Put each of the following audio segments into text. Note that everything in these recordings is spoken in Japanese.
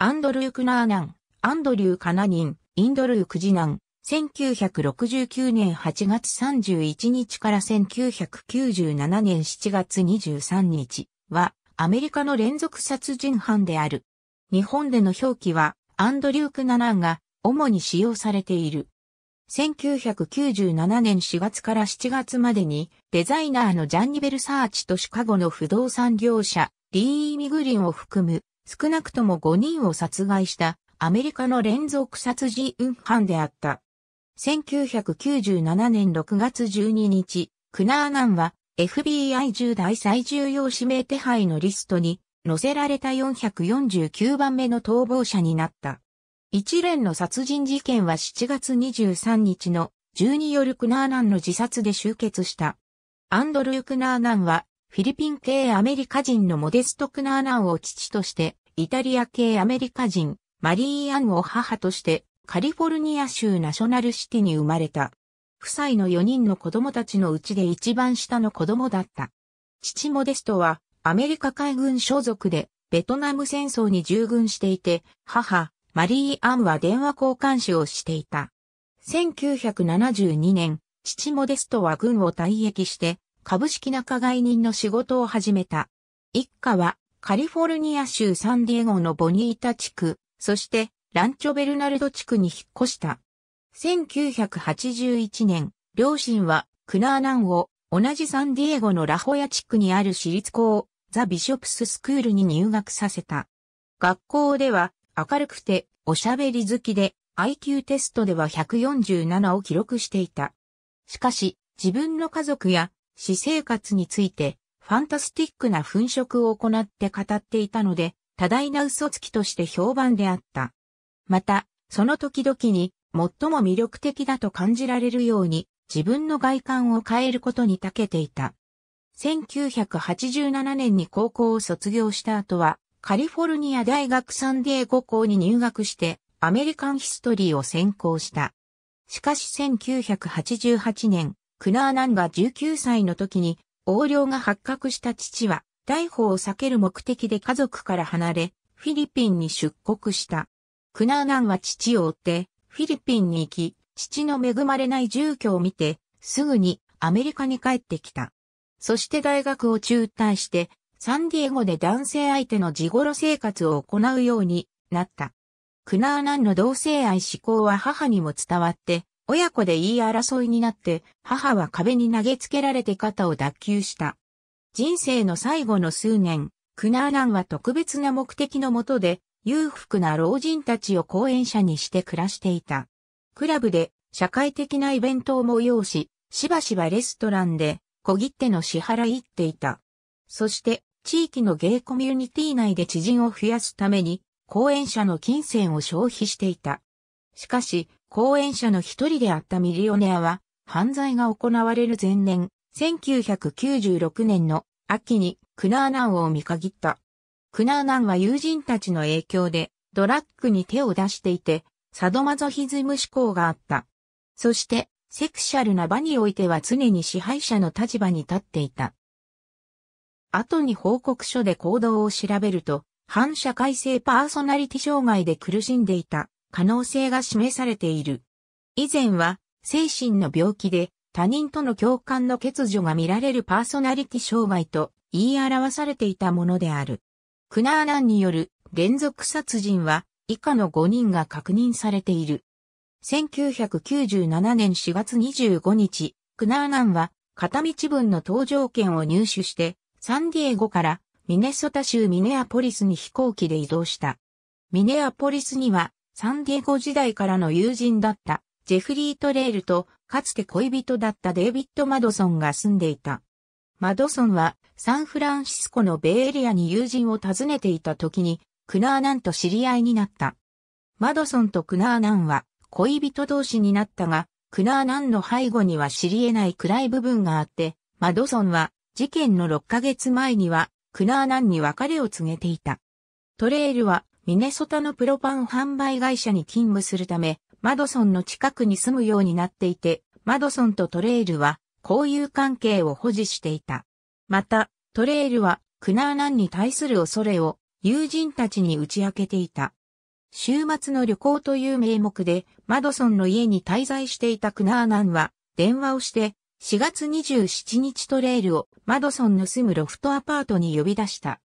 アンドルー・クナーナン、アンドリュー・カナニン、インドルー・クジナン、1969年8月31日から1997年7月23日はアメリカの連続殺人犯である。日本での表記はアンドリュー・クナナンが主に使用されている。1997年4月から7月までにデザイナーのジャンニベル・サーチとシカゴの不動産業者リー・ミグリンを含む少なくとも5人を殺害したアメリカの連続殺人犯であった。1997年6月12日、クナーナンは FBI 重大最重要指名手配のリストに載せられた449番目の逃亡者になった。一連の殺人事件は7月23日の12夜クナーナンの自殺で終結した。アンドルー・クナーナンはフィリピン系アメリカ人のモデスト・クナーナンを父として、イタリア系アメリカ人、マリー・アンを母として、カリフォルニア州ナショナルシティに生まれた。夫妻の4人の子供たちのうちで一番下の子供だった。父モデストは、アメリカ海軍所属で、ベトナム戦争に従軍していて、母、マリー・アンは電話交換手をしていた。1972年、父モデストは軍を退役して、株式仲買人の仕事を始めた。一家はカリフォルニア州サンディエゴのボニータ地区、そしてランチョベルナルド地区に引っ越した。1981年、両親はクナーナンを同じサンディエゴのラホヤ地区にある私立校、ザ・ビショプススクールに入学させた。学校では明るくておしゃべり好きで IQ テストでは147を記録していた。しかし、自分の家族や私生活について、ファンタスティックな粉飾を行って語っていたので、多大な嘘つきとして評判であった。また、その時々に、最も魅力的だと感じられるように、自分の外観を変えることに長けていた。1987年に高校を卒業した後は、カリフォルニア大学サンディエゴ校に入学して、アメリカンヒストリーを専攻した。しかし1988年、クナーナンが19歳の時に横領が発覚した父は、逮捕を避ける目的で家族から離れ、フィリピンに出国した。クナーナンは父を追って、フィリピンに行き、父の恵まれない住居を見て、すぐにアメリカに帰ってきた。そして大学を中退して、サンディエゴで男性相手の地頃生活を行うようになった。クナーナンの同性愛思考は母にも伝わって、親子で言い争いになって、母は壁に投げつけられて肩を脱臼した。人生の最後の数年、クナーランは特別な目的のもとで、裕福な老人たちを後援者にして暮らしていた。クラブで社会的なイベントを催し、しばしばレストランで小切手の支払いっていた。そして、地域のゲイコミュニティ内で知人を増やすために、後援者の金銭を消費していた。しかし、講演者の一人であったミリオネアは、犯罪が行われる前年、1996年の秋にクナーナンを見限った。クナーナンは友人たちの影響でドラッグに手を出していて、サドマゾヒズム思考があった。そして、セクシャルな場においては常に支配者の立場に立っていた。後に報告書で行動を調べると、反社会性パーソナリティ障害で苦しんでいた。可能性が示されている。以前は、精神の病気で他人との共感の欠如が見られるパーソナリティ障害と言い表されていたものである。クナーナンによる連続殺人は以下の5人が確認されている。1997年4月25日、クナーナンは片道分の搭乗券を入手してサンディエゴからミネソタ州ミネアポリスに飛行機で移動した。ミネアポリスにはサンディエゴ時代からの友人だったジェフリー・トレールとかつて恋人だったデイビッド・マドソンが住んでいた。マドソンはサンフランシスコのベイエリアに友人を訪ねていた時にクナーナンと知り合いになった。マドソンとクナーナンは恋人同士になったが、クナーナンの背後には知り得ない暗い部分があって、マドソンは事件の6ヶ月前にはクナーナンに別れを告げていた。トレールはミネソタのプロパン販売会社に勤務するため、マドソンの近くに住むようになっていて、マドソンとトレイルは交友関係を保持していた。また、トレイルはクナーナンに対する恐れを友人たちに打ち明けていた。週末の旅行という名目で、マドソンの家に滞在していたクナーナンは、電話をして、4月27日トレイルをマドソンの住むロフトアパートに呼び出した。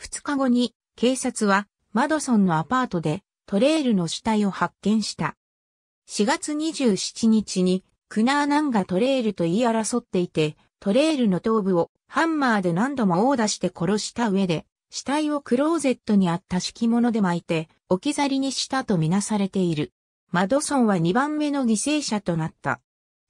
2日後に、警察はマドソンのアパートでトレイルの死体を発見した。4月27日にクナーナンがトレイルと言い争っていて、トレイルの頭部をハンマーで何度も殴打して殺した上で、死体をクローゼットにあった敷物で巻いて置き去りにしたとみなされている。マドソンは2番目の犠牲者となった。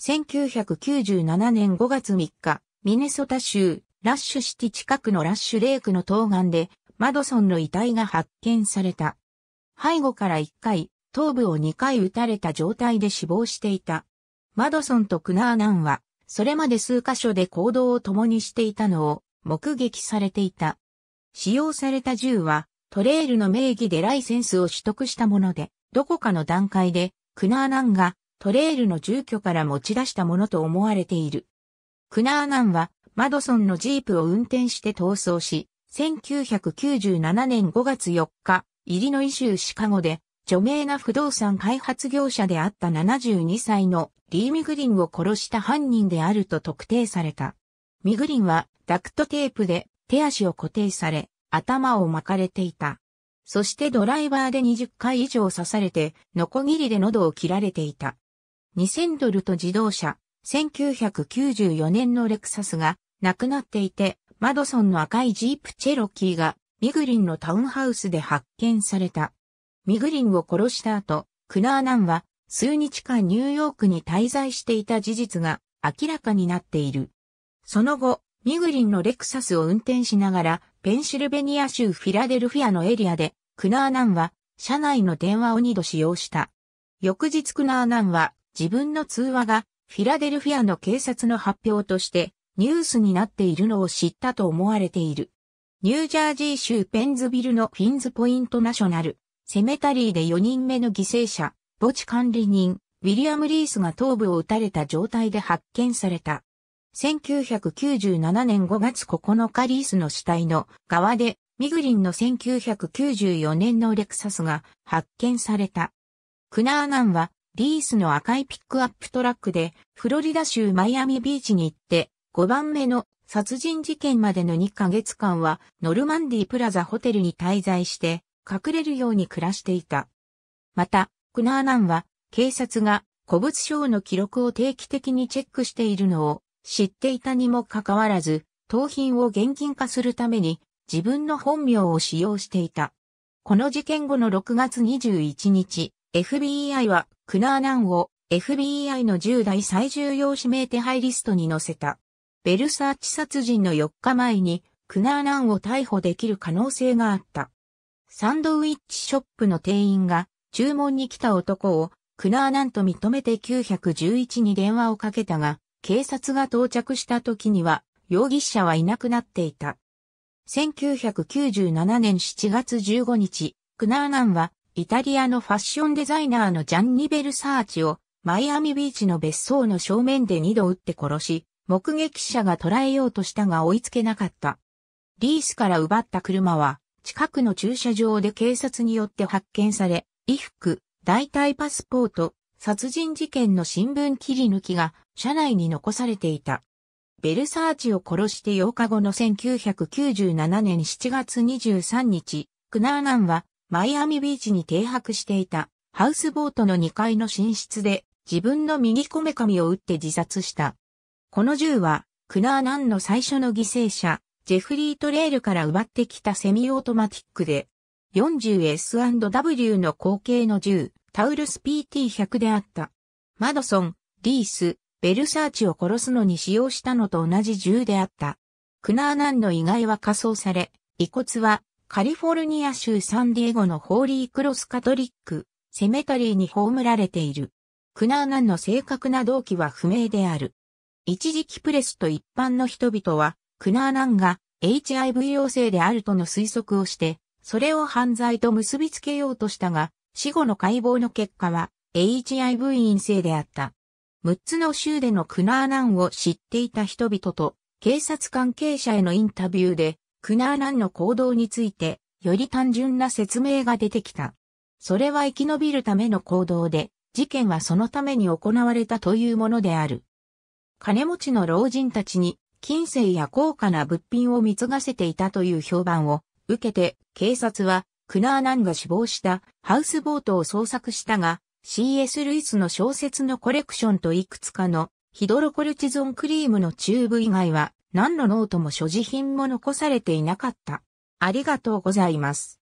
1997年5月3日、ミネソタ州ラッシュシティ近くのラッシュレイクの東岸でマドソンの遺体が発見された。背後から1回、頭部を2回撃たれた状態で死亡していた。マドソンとクナーナンは、それまで数箇所で行動を共にしていたのを目撃されていた。使用された銃は、トレイルの名義でライセンスを取得したもので、どこかの段階で、クナーナンがトレイルの住居から持ち出したものと思われている。クナーナンは、マドソンのジープを運転して逃走し、1997年5月4日、イリノイ州シカゴで、著名な不動産開発業者であった72歳のリー・ミグリンを殺した犯人であると特定された。ミグリンはダクトテープで手足を固定され、頭を巻かれていた。そしてドライバーで20回以上刺されて、ノコギリで喉を切られていた。2000ドルと自動車、1994年のレクサスが亡くなっていて、マドソンの赤いジープチェロキーが、ミグリンのタウンハウスで発見された。ミグリンを殺した後、クナーナンは、数日間ニューヨークに滞在していた事実が明らかになっている。その後、ミグリンのレクサスを運転しながら、ペンシルベニア州フィラデルフィアのエリアで、クナーナンは、車内の電話を2度使用した。翌日クナーナンは、自分の通話が、フィラデルフィアの警察の発表として、ニュースになっているのを知ったと思われている。ニュージャージー州ペンズビルのフィンズポイントナショナル、セメタリーで4人目の犠牲者、墓地管理人、ウィリアム・リースが頭部を撃たれた状態で発見された。1997年5月9日リースの死体の側で、ミグリンの1994年のレクサスが発見された。クナーナンはリースの赤いピックアップトラックでフロリダ州マイアミビーチに行って5番目の殺人事件までの2ヶ月間はノルマンディプラザホテルに滞在して隠れるように暮らしていた。また、クナーナンは警察が古物商の記録を定期的にチェックしているのを知っていたにもかかわらず、盗品を現金化するために自分の本名を使用していた。この事件後の6月21日、FBI はクナーナンを FBI の10代最重要指名手配リストに載せた。ベルサーチ殺人の4日前に、クナーナンを逮捕できる可能性があった。サンドウィッチショップの店員が、注文に来た男を、クナーナンと認めて911に電話をかけたが、警察が到着した時には、容疑者はいなくなっていた。1997年7月15日、クナーナンは、イタリアのファッションデザイナーのジャンニ・ベルサーチを、マイアミビーチの別荘の正面で2度撃って殺し、目撃者が捉えようとしたが追いつけなかった。リースから奪った車は、近くの駐車場で警察によって発見され、衣服、代替パスポート、殺人事件の新聞切り抜きが車内に残されていた。ベルサーチを殺して8日後の1997年7月23日、クナーナンはマイアミビーチに停泊していたハウスボートの2階の寝室で自分の右こめかみを打って自殺した。この銃は、クナーナンの最初の犠牲者、ジェフリー・トレールから奪ってきたセミオートマティックで、40S&W の後継の銃、タウルス PT100 であった。マドソン、リース、ベルサーチを殺すのに使用したのと同じ銃であった。クナーナンの遺骸は火葬され、遺骨はカリフォルニア州サンディエゴのホーリークロスカトリック、セメタリーに葬られている。クナーナンの正確な動機は不明である。一時期プレスと一般の人々は、クナーナンが HIV 陽性であるとの推測をして、それを犯罪と結びつけようとしたが、死後の解剖の結果は HIV 陰性であった。6つの州でのクナーナンを知っていた人々と警察関係者へのインタビューでクナーナンの行動についてより単純な説明が出てきた。それは生き延びるための行動で事件はそのために行われたというものである。金持ちの老人たちに金銭や高価な物品を貢がせていたという評判を受けて警察はクナーナンが死亡したハウスボートを捜索したが CS ルイスの小説のコレクションといくつかのヒドロコルチゾンクリームのチューブ以外は何のノートも所持品も残されていなかった。ありがとうございます。